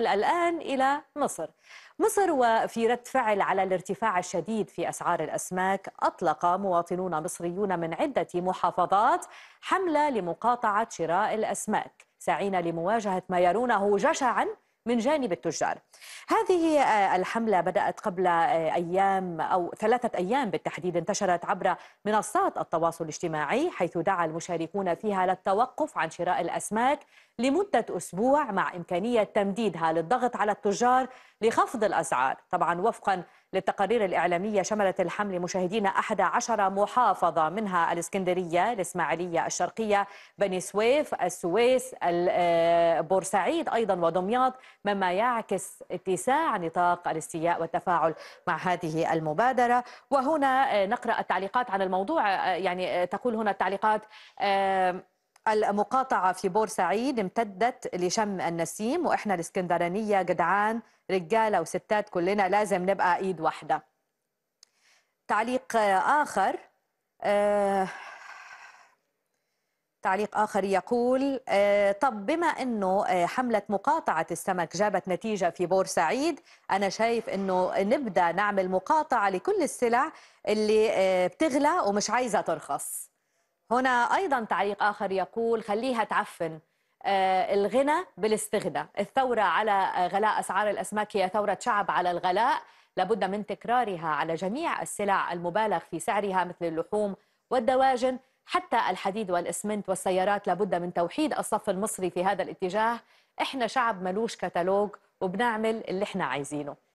الآن إلى مصر مصر وفي رد فعل على الارتفاع الشديد في أسعار الأسماك أطلق مواطنون مصريون من عدة محافظات حملة لمقاطعة شراء الأسماك سعين لمواجهة ما يرونه جشعاً من جانب التجار هذه آه، الحملة بدأت قبل آه، أيام أو ثلاثة أيام بالتحديد انتشرت عبر منصات التواصل الاجتماعي حيث دعا المشاركون فيها للتوقف عن شراء الأسماك لمدة أسبوع مع إمكانية تمديدها للضغط على التجار لخفض الأسعار طبعا وفقا للتقارير الإعلامية شملت الحملة مشاهدين 11 محافظة منها الإسكندرية الإسماعيلية الشرقية بني سويف السويس آه، بورسعيد أيضا ودمياط مما يعكس اتساع نطاق الاستياء والتفاعل مع هذه المبادرة وهنا آه، نقرأ التعليقات عن الموضوع آه، يعني تقول هنا التعليقات المقاطعة في بورسعيد امتدت لشم النسيم وإحنا الإسكندرانية جدعان رجالة وستات كلنا لازم نبقى إيد واحدة تعليق آخر آه تعليق آخر يقول آه طب بما أنه آه، حملة مقاطعة السمك جابت نتيجة في بورسعيد أنا شايف أنه نبدأ نعمل مقاطعة لكل السلع اللي آه بتغلى ومش عايزة ترخص هنا أيضا تعليق آخر يقول خليها تعفن آه، الغنى بالاستغناء الثورة على آه، غلاء أسعار الأسماك هي ثورة شعب على الغلاء لابد من تكرارها على جميع السلع المبالغ في سعرها مثل اللحوم والدواجن حتى الحديد والإسمنت والسيارات لابد من توحيد الصف المصري في هذا الاتجاه احنا شعب ملوش كتالوج وبنعمل اللي احنا عايزينه